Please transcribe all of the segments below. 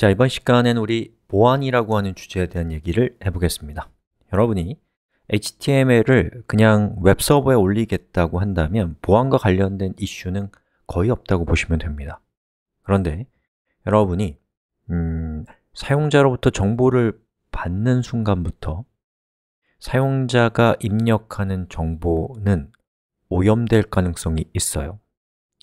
자, 이번 시간엔 우리 보안이라고 하는 주제에 대한 얘기를 해보겠습니다 여러분이 HTML을 그냥 웹서버에 올리겠다고 한다면 보안과 관련된 이슈는 거의 없다고 보시면 됩니다 그런데 여러분이 음, 사용자로부터 정보를 받는 순간부터 사용자가 입력하는 정보는 오염될 가능성이 있어요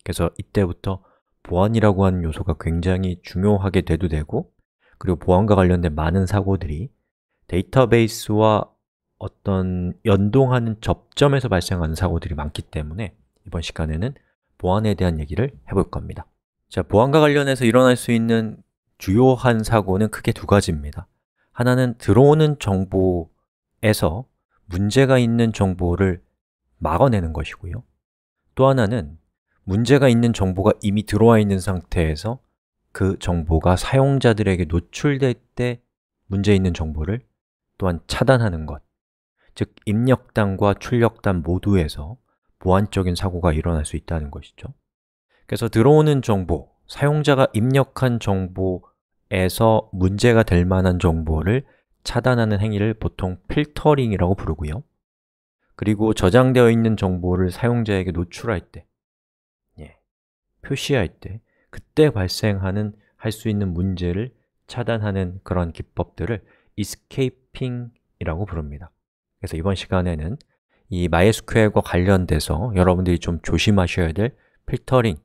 그래서 이때부터 보안이라고 하는 요소가 굉장히 중요하게 대두되고 그리고 보안과 관련된 많은 사고들이 데이터베이스와 어떤 연동하는 접점에서 발생하는 사고들이 많기 때문에 이번 시간에는 보안에 대한 얘기를 해볼 겁니다 자, 보안과 관련해서 일어날 수 있는 주요한 사고는 크게 두 가지입니다 하나는 들어오는 정보에서 문제가 있는 정보를 막아내는 것이고요 또 하나는 문제가 있는 정보가 이미 들어와 있는 상태에서 그 정보가 사용자들에게 노출될 때 문제 있는 정보를 또한 차단하는 것 즉, 입력단과 출력단 모두에서 보안적인 사고가 일어날 수 있다는 것이죠 그래서 들어오는 정보, 사용자가 입력한 정보에서 문제가 될 만한 정보를 차단하는 행위를 보통 필터링이라고 부르고요 그리고 저장되어 있는 정보를 사용자에게 노출할 때 표시할 때 그때 발생하는 할 수 있는 문제를 차단하는 그런 기법들을 이스케이핑이라고 부릅니다 그래서 이번 시간에는 이 MySQL과 관련돼서 여러분들이 좀 조심하셔야 될 필터링,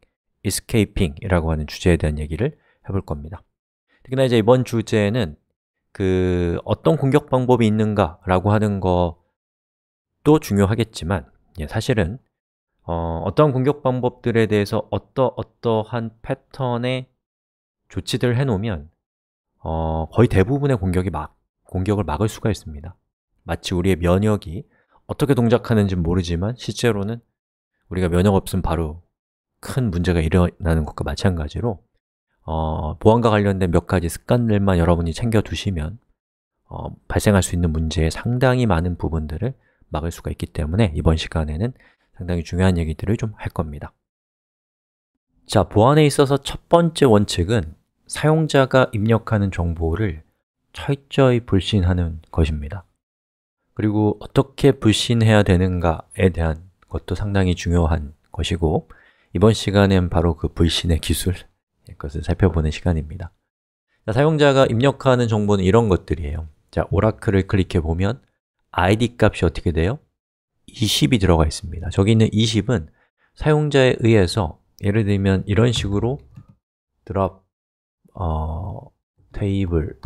이스케이핑이라고 하는 주제에 대한 얘기를 해볼 겁니다 특히나 이제 이번 주제는 그 어떤 공격 방법이 있는가라고 하는 것도 중요하겠지만 예, 사실은 어, 어떤 공격 방법들에 대해서 어떠, 어떠한 패턴의 조치들을 해놓으면 어, 거의 대부분의 공격이 막, 공격을 막을 수가 있습니다 마치 우리의 면역이 어떻게 동작하는지 모르지만 실제로는 우리가 면역 없으면 바로 큰 문제가 일어나는 것과 마찬가지로 어, 보안과 관련된 몇 가지 습관들만 여러분이 챙겨두시면 어, 발생할 수 있는 문제의 상당히 많은 부분들을 막을 수가 있기 때문에 이번 시간에는 상당히 중요한 얘기들을 좀 할 겁니다 자, 보안에 있어서 첫 번째 원칙은 사용자가 입력하는 정보를 철저히 불신하는 것입니다 그리고 어떻게 불신해야 되는가에 대한 것도 상당히 중요한 것이고 이번 시간엔 바로 그 불신의 기술 것을 살펴보는 시간입니다 자, 사용자가 입력하는 정보는 이런 것들이에요 자, 오라클을 클릭해 보면 id 값이 어떻게 돼요? 20이 들어가 있습니다 저기 있는 20은 사용자에 의해서 예를 들면 이런 식으로 드랍 어, 테이블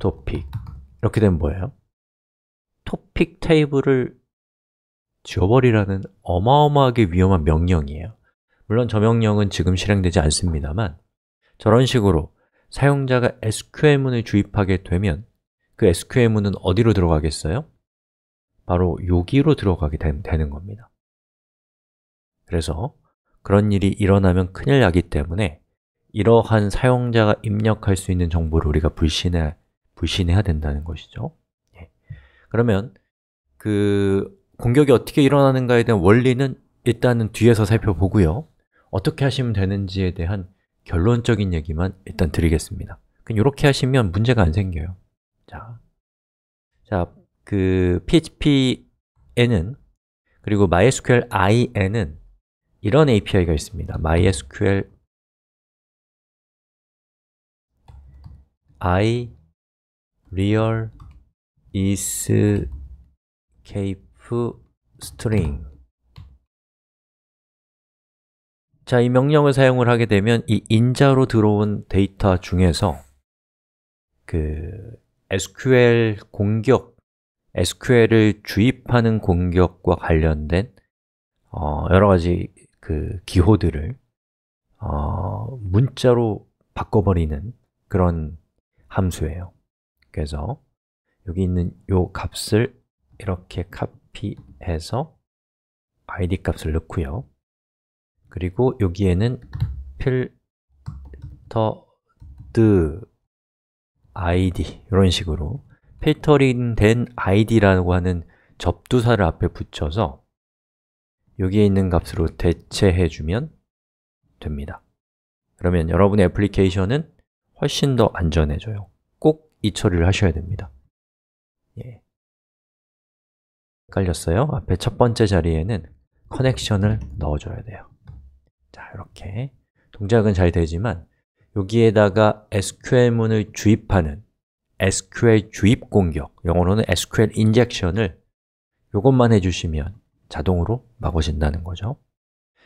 토픽 이렇게 되면 뭐예요? 토픽 테이블을 지워버리라는 어마어마하게 위험한 명령이에요 물론 저 명령은 지금 실행되지 않습니다만 저런 식으로 사용자가 SQL문을 주입하게 되면 그 SQL문은 어디로 들어가겠어요? 바로 여기로 들어가게 되는 겁니다 그래서 그런 일이 일어나면 큰일 나기 때문에 이러한 사용자가 입력할 수 있는 정보를 우리가 불신해, 불신해야 된다는 것이죠 예. 그러면 그 공격이 어떻게 일어나는가에 대한 원리는 일단은 뒤에서 살펴보고요 어떻게 하시면 되는지에 대한 결론적인 얘기만 일단 드리겠습니다 그럼 이렇게 하시면 문제가 안 생겨요 자, 자그 PHP에는 그리고 MySQL I에는 이런 API가 있습니다. MySQL i real is cape string 자, 이 명령을 사용을 하게 되면 이 인자로 들어온 데이터 중에서 그 SQL 공격 SQL을 주입하는 공격과 관련된 어, 여러 가지 그 기호들을 어, 문자로 바꿔버리는 그런 함수예요. 그래서 여기 있는 요 값을 이렇게 카피해서 id 값을 넣고요. 그리고 여기에는 필터드 id 이런 식으로 필터링된 id라고 하는 접두사를 앞에 붙여서 여기에 있는 값으로 대체해주면 됩니다 그러면 여러분의 애플리케이션은 훨씬 더 안전해져요 꼭 이 처리를 하셔야 됩니다 예. 헷갈렸어요? 앞에 첫 번째 자리에는 커넥션을 넣어줘야 돼요 자, 이렇게 동작은 잘 되지만 여기에다가 SQL문을 주입하는 SQL 주입 공격, 영어로는 SQL 인젝션을 이것만 해주시면 자동으로 막으신다는 거죠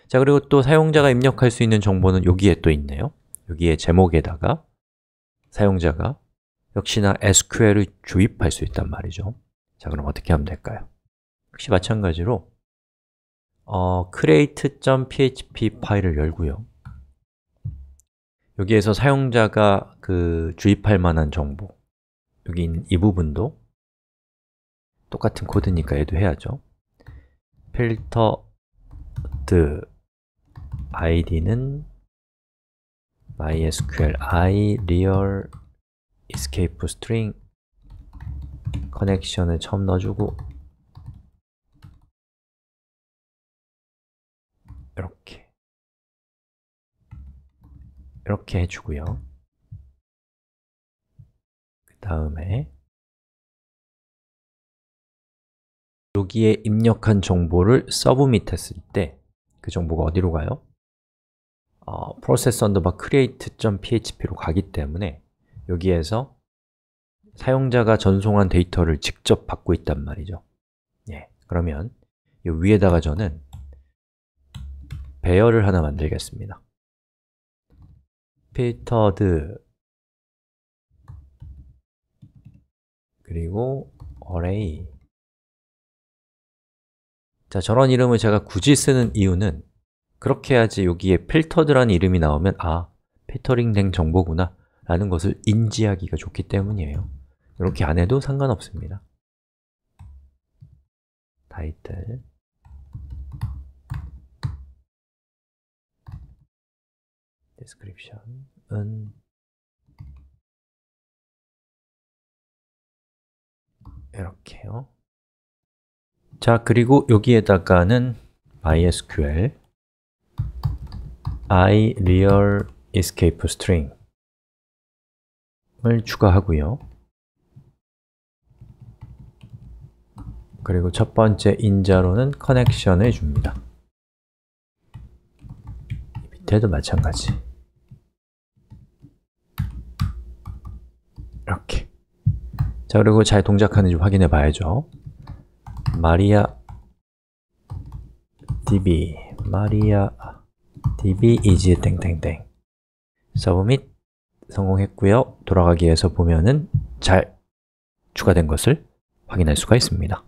자, 그리고 또 사용자가 입력할 수 있는 정보는 여기에 또 있네요 여기에 제목에다가 사용자가 역시나 SQL을 주입할 수 있단 말이죠 자, 그럼 어떻게 하면 될까요? 역시 마찬가지로 어, create.php 파일을 열고요 여기에서 사용자가 그 주입할 만한 정보 여기 있는 이 부분도 똑같은 코드니까 얘도 해야죠 필터 드 id는 mysql i real escape string 커넥션을 처음 넣어주고 이렇게 이렇게 해주고요 다음에 여기에 입력한 정보를 서브밋 했을 때 그 정보가 어디로 가요? 어, process create.php로 가기 때문에 여기에서 사용자가 전송한 데이터를 직접 받고 있단 말이죠 예, 그러면 이 위에다가 저는 배열을 하나 만들겠습니다 필터드 그리고 array 자, 저런 이름을 제가 굳이 쓰는 이유는 그렇게 해야지 여기에 필터드라는 이름이 나오면 아, 필터링된 정보구나 라는 것을 인지하기가 좋기 때문이에요 이렇게 안 해도 상관없습니다 t i 타이틀 디스크립션은 이렇게요. 자, 그리고 여기에다가는 mysql i real escape string을 추가하고요. 그리고 첫 번째 인자로는 커넥션을 줍니다. 밑에도 마찬가지. 자, 그리고 잘 동작하는지 확인해 봐야죠. 마리아 db 마리아 db is 땡땡땡 서브밋 성공했고요. 돌아가기에서 보면은 잘 추가된 것을 확인할 수가 있습니다.